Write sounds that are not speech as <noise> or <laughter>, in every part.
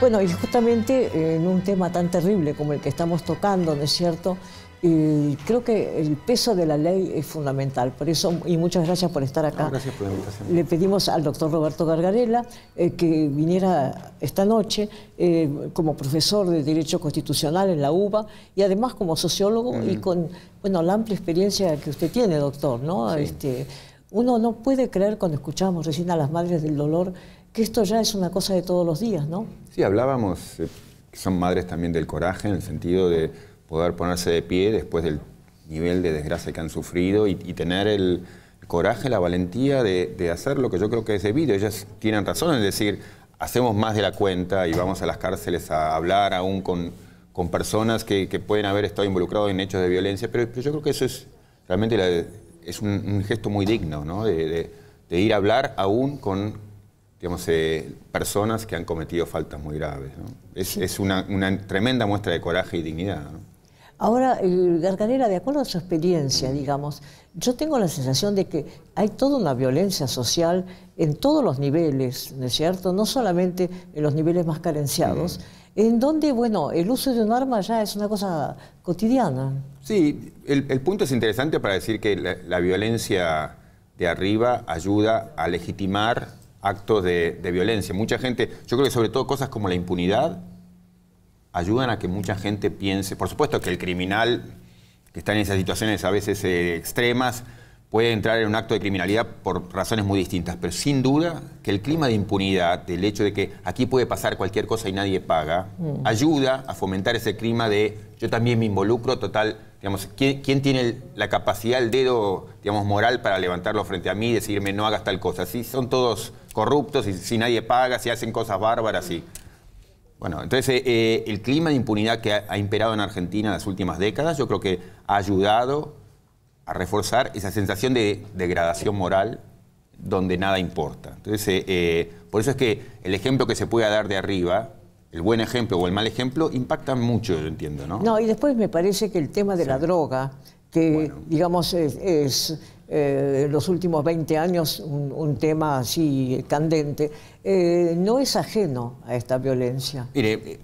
Bueno, y justamente eh, en un tema tan terrible como el que estamos tocando, ¿no es cierto? creo que el peso de la ley es fundamental. Por eso, y muchas gracias por estar acá. Le pedimos al doctor Roberto Gargarella eh, que viniera esta noche eh, como profesor de Derecho Constitucional en la UBA y además como sociólogo y mm. con bueno, la amplia experiencia que usted tiene, doctor, ¿no? Este, uno no puede creer cuando escuchamos recién a las madres del dolor que esto ya es una cosa de todos los días, ¿no? Sí, hablábamos, eh, que son madres también del coraje, en el sentido de poder ponerse de pie después del nivel de desgracia que han sufrido y, tener el, coraje, la valentía de, hacer lo que yo creo que es debido. Ellas tienen razón en decir, hacemos más de la cuenta y vamos a las cárceles a hablar aún con, personas que, pueden haber estado involucrados en hechos de violencia, pero, pero yo creo que eso es realmente la, es un, gesto muy digno, ¿no? De, ir a hablar aún con, eh, personas que han cometido faltas muy graves. Es, una, tremenda muestra de coraje y dignidad. Ahora, eh, Garganera, de acuerdo a su experiencia, digamos, yo tengo la sensación de que hay toda una violencia social en todos los niveles, ¿no es cierto? No solamente en los niveles más carenciados. Mm en donde, bueno, el uso de un arma ya es una cosa cotidiana. Sí, el, punto es interesante para decir que la, violencia de arriba ayuda a legitimar actos de, violencia. Mucha gente, yo creo que sobre todo cosas como la impunidad, ayudan a que mucha gente piense, por supuesto que el criminal que está en esas situaciones a veces eh, extremas, puede entrar en un acto de criminalidad por razones muy distintas, pero sin duda que el clima de impunidad, el hecho de que aquí puede pasar cualquier cosa y nadie paga, mm. ayuda a fomentar ese clima de yo también me involucro, total, digamos, ¿quién, tiene la capacidad, el dedo, digamos, moral para levantarlo frente a mí y decirme no hagas tal cosa? Si son todos corruptos, y si nadie paga, si hacen cosas bárbaras, y... Bueno, entonces eh, eh, el clima de impunidad que ha, ha imperado en Argentina en las últimas décadas, yo creo que ha ayudado reforzar esa sensación de degradación moral donde nada importa. Entonces, eh, eh, por eso es que el ejemplo que se pueda dar de arriba, el buen ejemplo o el mal ejemplo, impacta mucho, yo entiendo, ¿no? No, y después me parece que el tema de la droga, que digamos es, en eh, los últimos 20 años un, tema así candente, no es ajeno a esta violencia. Mire,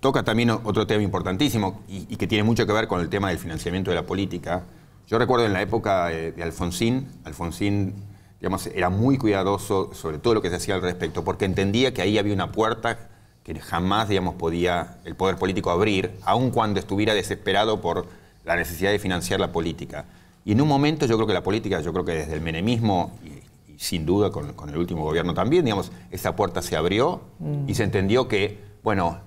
toca también otro tema importantísimo y que tiene mucho que ver con el tema del financiamiento de la política yo recuerdo en la época eh, de Alfonsín, Alfonsín digamos, era muy cuidadoso sobre todo lo que se hacía al respecto, porque entendía que ahí había una puerta que jamás digamos, podía el poder político abrir, aun cuando estuviera desesperado por la necesidad de financiar la política. Y en un momento yo creo que la política, yo creo que desde el menemismo, y, sin duda con, el último gobierno también, digamos, esa puerta se abrió mm. y se entendió que, bueno,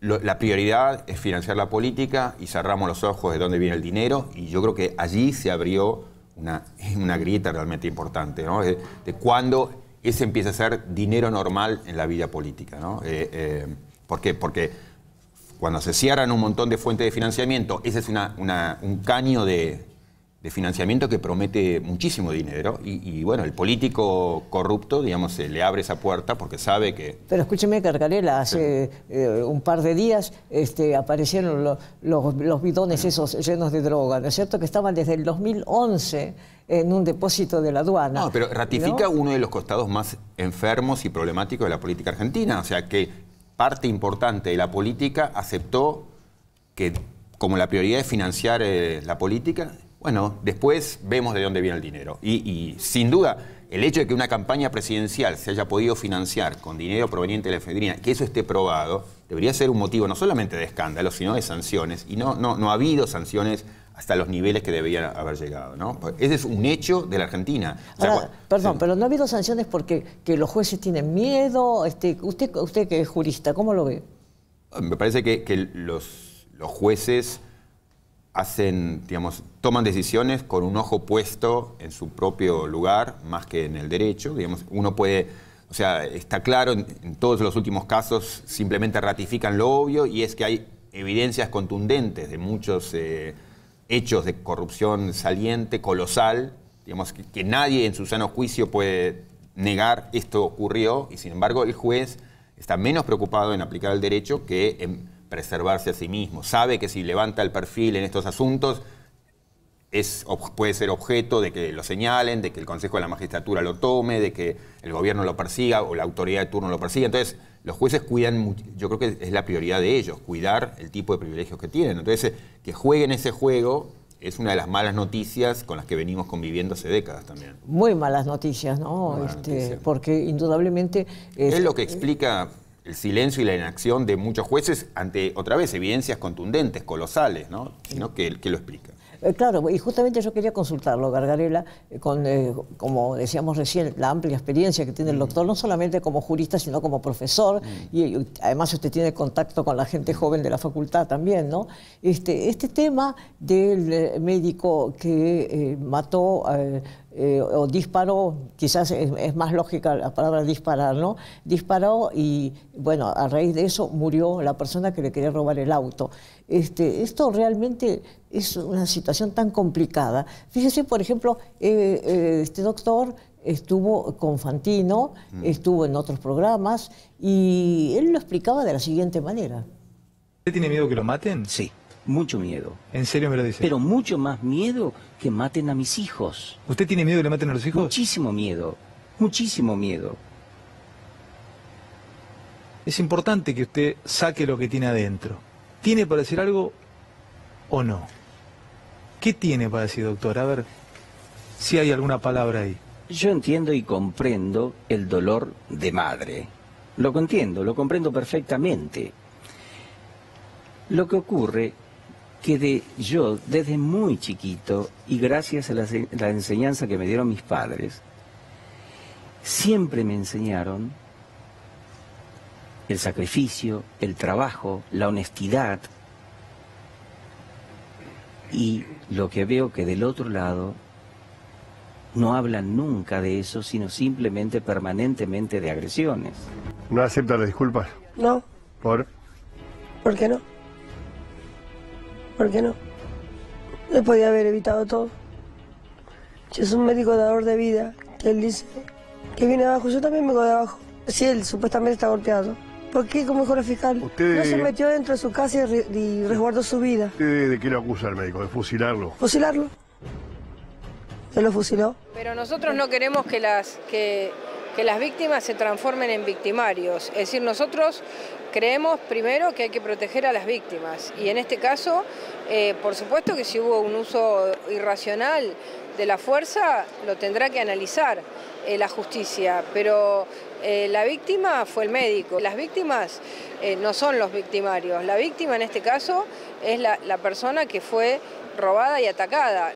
la prioridad es financiar la política y cerramos los ojos de dónde viene el dinero y yo creo que allí se abrió una, <laughs> una grieta realmente importante, de, cuándo ese empieza a ser dinero normal en la vida política. ¿no? Eh, eh, ¿Por qué? Porque cuando se cierran un montón de fuentes de financiamiento, ese es un caño de, de financiamiento que promete muchísimo dinero y, bueno, el político corrupto, digamos, le abre esa puerta porque sabe que... Pero escúcheme, Carcarela, hace eh, un par de días este, aparecieron los bidones esos llenos de droga, ¿no es cierto? Que estaban desde el 2011 en un depósito de la aduana. No, pero ratifica uno de los costados más enfermos y problemáticos de la política argentina, o sea que parte importante de la política aceptó que como la prioridad es financiar eh, la política, bueno, después vemos de dónde viene el dinero. Y, sin duda, el hecho de que una campaña presidencial se haya podido financiar con dinero proveniente de la efedrina, que eso esté probado, debería ser un motivo no solamente de escándalo, sino de sanciones. Y no, no, no ha habido sanciones hasta los niveles que debían haber llegado. ¿no? Ese es un hecho de la Argentina. perdón, pero no ha habido sanciones porque los jueces tienen miedo. Este, usted, usted que es jurista, ¿cómo lo ve? Me parece que, los, los jueces hacen, digamos, toman decisiones con un ojo puesto en su propio lugar, más que en el derecho. Digamos, uno puede, o sea, está claro, en, todos los últimos casos simplemente ratifican lo obvio y es que hay evidencias contundentes de muchos eh, hechos de corrupción saliente, colosal, digamos, que, que nadie en su sano juicio puede negar esto ocurrió y sin embargo el juez está menos preocupado en aplicar el derecho que en preservarse a sí mismo. Sabe que si levanta el perfil en estos asuntos, es, puede ser objeto de que lo señalen, de que el Consejo de la Magistratura lo tome, de que el gobierno lo persiga o la autoridad de turno lo persiga. Entonces, los jueces cuidan, yo creo que es la prioridad de ellos, cuidar el tipo de privilegios que tienen. Entonces, eh, que jueguen ese juego es una de las malas noticias con las que venimos conviviendo hace décadas también. Muy malas noticias, ¿no? Este, porque indudablemente... Es, es lo que explica el silencio y la inacción de muchos jueces ante, otra vez, evidencias contundentes, colosales, ¿no? Sino que, lo explica. Eh, claro, y justamente yo quería consultarlo, Gargarela, con, eh, como decíamos recién, la amplia experiencia que tiene el mm. doctor, no solamente como jurista, sino como profesor, mm. y, además usted tiene contacto con la gente mm. joven de la facultad también, ¿no? Este, este tema del eh, médico que mató eh, o disparó, quizás es, más lógica la palabra disparar, ¿no? Disparó y, bueno, a raíz de eso murió la persona que le quería robar el auto. Este, esto realmente es una situación tan complicada. Fíjese, por ejemplo, eh, eh, este doctor estuvo con Fantino, mm. estuvo en otros programas y él lo explicaba de la siguiente manera. ¿Usted tiene miedo que lo maten? Sí mucho miedo. ¿En serio me lo dice? Pero mucho más miedo que maten a mis hijos. ¿Usted tiene miedo que le maten a los hijos? Muchísimo miedo, muchísimo miedo. Es importante que usted saque lo que tiene adentro. ¿Tiene para decir algo o no? ¿Qué tiene para decir, doctor? A ver si hay alguna palabra ahí. Yo entiendo y comprendo el dolor de madre. Lo entiendo, lo comprendo perfectamente. Lo que ocurre que de, yo desde muy chiquito y gracias a la, enseñanza que me dieron mis padres, siempre me enseñaron el sacrificio, el trabajo, la honestidad y lo que veo que del otro lado no hablan nunca de eso, sino simplemente permanentemente de agresiones. ¿No acepta las disculpas? No. ¿Por? ¿Por qué no? ¿Por qué no? Le podía haber evitado todo. Si es un médico dador de vida, que él dice que viene abajo, yo también me voy de abajo. Si él supuestamente está golpeado, ¿por qué como mejor fiscal no se metió dentro de su casa y, resguardó su vida? ¿Usted de qué lo acusa el médico? ¿De fusilarlo? ¿Fusilarlo? Se lo fusiló. Pero nosotros no queremos que las que que las víctimas se transformen en victimarios. Es decir, nosotros creemos primero que hay que proteger a las víctimas y en este caso, eh, por supuesto que si hubo un uso irracional de la fuerza, lo tendrá que analizar eh, la justicia, pero eh, la víctima fue el médico, las víctimas no son los victimarios, la víctima en este caso es la, la persona que fue robada y atacada.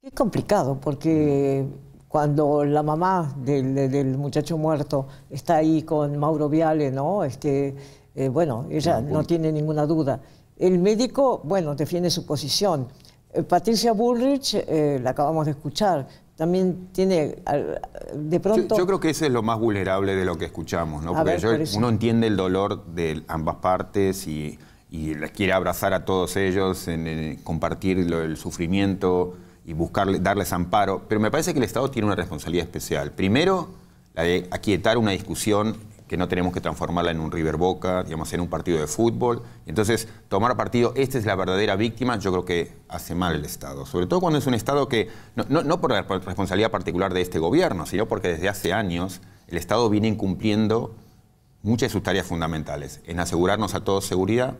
Es complicado porque cuando la mamá del, muchacho muerto está ahí con Mauro Viale, ¿no? Este, eh, bueno, ella no tiene ninguna duda. El médico, bueno, defiende su posición. Eh, Patricia Bullrich, eh, la acabamos de escuchar, también tiene de pronto... Yo, creo que ese es lo más vulnerable de lo que escuchamos, ¿no? Porque uno entiende el dolor de ambas partes y, les quiere abrazar a todos ellos, en, compartir el sufrimiento y buscarle, darles amparo, pero me parece que el Estado tiene una responsabilidad especial. Primero, la de aquietar una discusión que no tenemos que transformarla en un River Boca, digamos, en un partido de fútbol. Entonces, tomar partido, esta es la verdadera víctima, yo creo que hace mal el Estado. Sobre todo cuando es un Estado que, no, no, no por la responsabilidad particular de este gobierno, sino porque desde hace años el Estado viene incumpliendo muchas de sus tareas fundamentales. En asegurarnos a todos seguridad,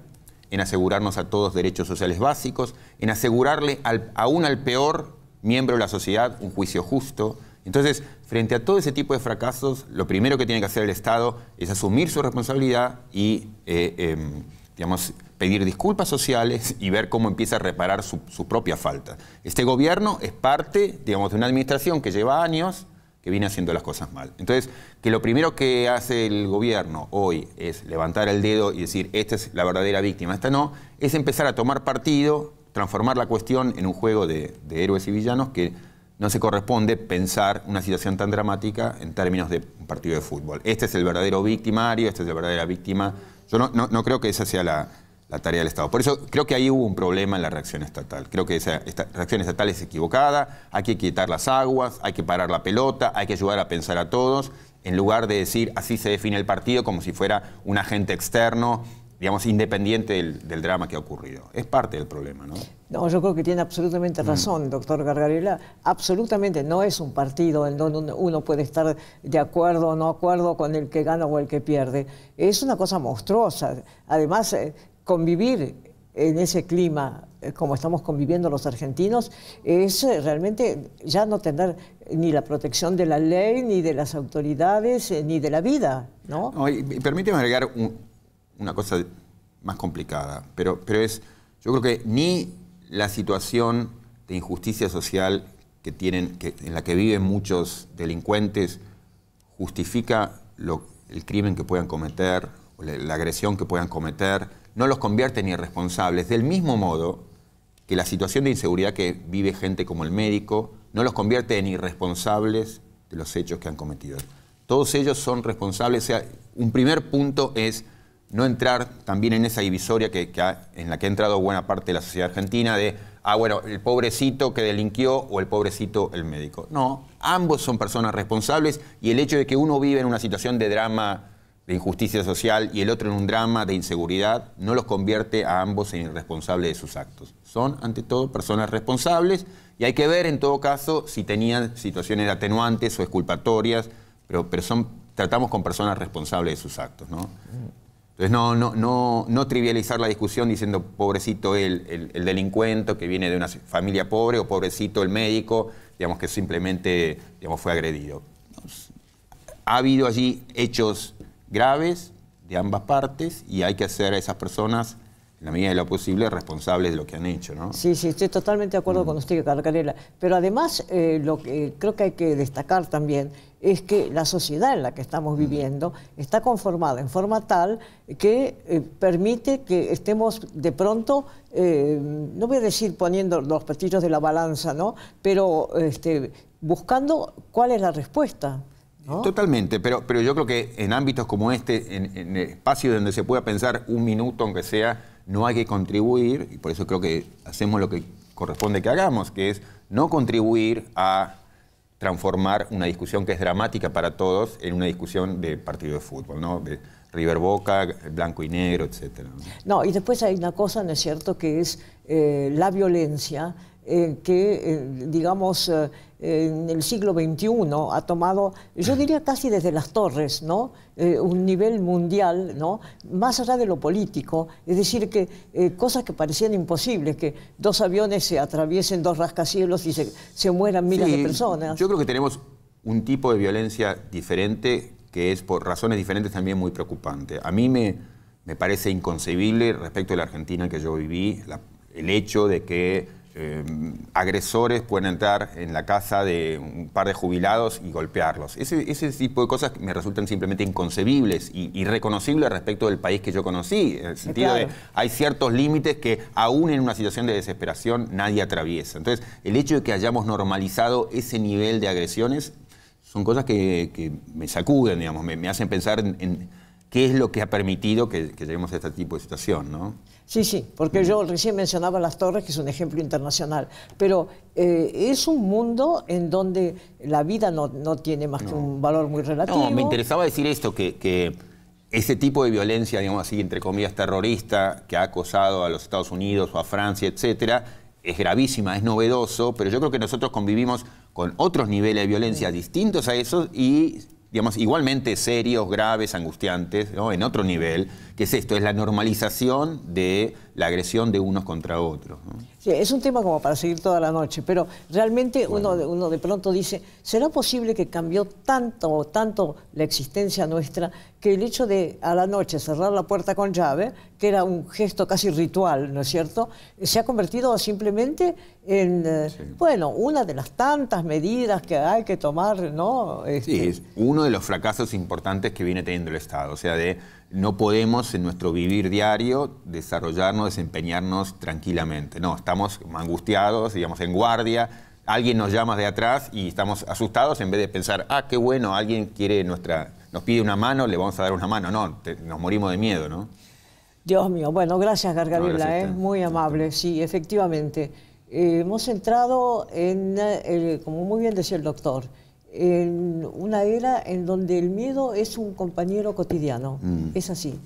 en asegurarnos a todos derechos sociales básicos, en asegurarle aún al peor miembro de la sociedad un juicio justo. Entonces, frente a todo ese tipo de fracasos, lo primero que tiene que hacer el Estado es asumir su responsabilidad y, eh, em, digamos, pedir disculpas sociales <laughs> y ver cómo empieza a reparar su, propia falta. Este gobierno es parte, digamos, de una administración que lleva años que viene haciendo las cosas mal. Entonces, que lo primero que hace el gobierno hoy es levantar el dedo y decir, esta es la verdadera víctima, esta no, es empezar a tomar partido, transformar la cuestión en un juego de, héroes y villanos que no se corresponde pensar una situación tan dramática en términos de un partido de fútbol. Este es el verdadero victimario, esta es la verdadera víctima. Yo no, no creo que esa sea la, la tarea del Estado. Por eso creo que ahí hubo un problema en la reacción estatal. Creo que esa reacción estatal es equivocada, hay que quitar las aguas, hay que parar la pelota, hay que ayudar a pensar a todos, en lugar de decir así se define el partido como si fuera un agente externo, digamos, independiente del, drama que ha ocurrido. Es parte del problema, ¿no? No, yo creo que tiene absolutamente mm. razón, doctor Gargarela. Absolutamente no es un partido en donde uno puede estar de acuerdo o no acuerdo con el que gana o el que pierde. Es una cosa monstruosa. Además, eh, convivir en ese clima eh, como estamos conviviendo los argentinos, es eh, realmente ya no tener ni la protección de la ley, ni de las autoridades, eh, ni de la vida, ¿no? permíteme agregar una cosa más complicada, pero, pero es, yo creo que ni la situación de injusticia social que tienen, que, en la que viven muchos delincuentes justifica el crimen que puedan cometer, o la agresión que puedan cometer, no los convierte en irresponsables, del mismo modo que la situación de inseguridad que vive gente como el médico no los convierte en irresponsables de los hechos que han cometido. Todos ellos son responsables, o sea, un primer punto es no entrar también en esa divisoria que, en la que ha entrado buena parte de la sociedad argentina de, ah, bueno, el pobrecito que delinquió o el pobrecito el médico. No, ambos son personas responsables y el hecho de que uno vive en una situación de drama de injusticia social y el otro en un drama de inseguridad, no los convierte a ambos en irresponsables de sus actos. Son, ante todo, personas responsables y hay que ver, en todo caso, si tenían situaciones atenuantes o exculpatorias, pero, son, tratamos con personas responsables de sus actos. ¿no? Entonces, no, no, no, no trivializar la discusión diciendo, pobrecito el, el, delincuente que viene de una familia pobre o pobrecito el médico, digamos que simplemente digamos, fue agredido. ha habido allí hechos graves de ambas partes y hay que hacer a esas personas, en la medida de lo posible, responsables de lo que han hecho. ¿no? Sí, sí, estoy totalmente de acuerdo con usted, Carcarela. Pero además, eh, lo que eh, creo que hay que destacar también es que la sociedad en la que estamos viviendo está conformada en forma tal que eh, permite que estemos de pronto, no voy a decir poniendo los platillos de la balanza, ¿no? pero este, buscando cuál es la respuesta. Totalmente, pero, pero yo creo que en ámbitos como este, en, el espacio donde se pueda pensar un minuto, aunque sea, no hay que contribuir, y por eso creo que hacemos lo que corresponde que hagamos, que es no contribuir a transformar una discusión que es dramática para todos en una discusión de partido de fútbol, ¿no? De River Boca, blanco y negro, etc. ¿no? y después hay una cosa, ¿no es cierto?, que es eh, la violencia eh, que, eh, digamos, eh, en el siglo XXI ha tomado, yo diría casi desde las torres, ¿no? un nivel mundial, ¿no? más allá de lo político, es decir, que cosas que parecían imposibles, que dos aviones se atraviesen dos rascacielos y se, mueran miles de personas. Yo creo que tenemos un tipo de violencia diferente que es por razones diferentes también muy preocupante. A mí me, me parece inconcebible respecto a la Argentina que yo viví, el hecho de que Em, agresores pueden entrar en la casa de un par de jubilados y golpearlos. Ese, tipo de cosas me resultan simplemente inconcebibles y irreconocibles respecto del país que yo conocí, en el sentido de hay ciertos límites que aún en una situación de desesperación nadie atraviesa. Entonces, el hecho de que hayamos normalizado ese nivel de agresiones son cosas que, me sacuden, digamos, me, hacen pensar en qué es lo que ha permitido que, lleguemos a este tipo de situación, ¿no? Sí, sí, porque yo recién mencionaba las torres, que es un ejemplo internacional, pero eh, es un mundo en donde la vida no, tiene más que un valor muy relativo. No, me interesaba decir esto, que, que, ese tipo de violencia, digamos así, entre comillas, terrorista, que ha acosado a los Estados Unidos o a Francia, etcétera, es gravísima, es novedoso, pero yo creo que nosotros convivimos con otros niveles de violencia distintos a esos y digamos, igualmente serios, graves, angustiantes, en otro nivel, que es esto, es la normalización de la agresión de unos contra otros. Sí, es un tema como para seguir toda la noche, pero realmente uno, uno de pronto dice, ¿será posible que cambió tanto tanto la existencia nuestra que el hecho de a la noche cerrar la puerta con llave, que era un gesto casi ritual, ¿no es cierto?, se ha convertido simplemente en, eh, bueno, una de las tantas medidas que hay que tomar, ¿no? Sí, este es uno de los fracasos importantes que viene teniendo el Estado, o sea, de no podemos en nuestro vivir diario desarrollarnos, desempeñarnos tranquilamente. No, estamos angustiados, digamos, en guardia. Alguien nos llama de atrás y estamos asustados en vez de pensar, ah, qué bueno, alguien quiere nuestra, nos pide una mano, le vamos a dar una mano. No, nos morimos de miedo, ¿no? Dios mío, bueno, gracias Gargarita, es ¿eh? muy amable, sí, efectivamente. Eh, hemos entrado en, eh, como muy bien decía el doctor, en una era en donde el miedo es un compañero cotidiano. Mm. Es así.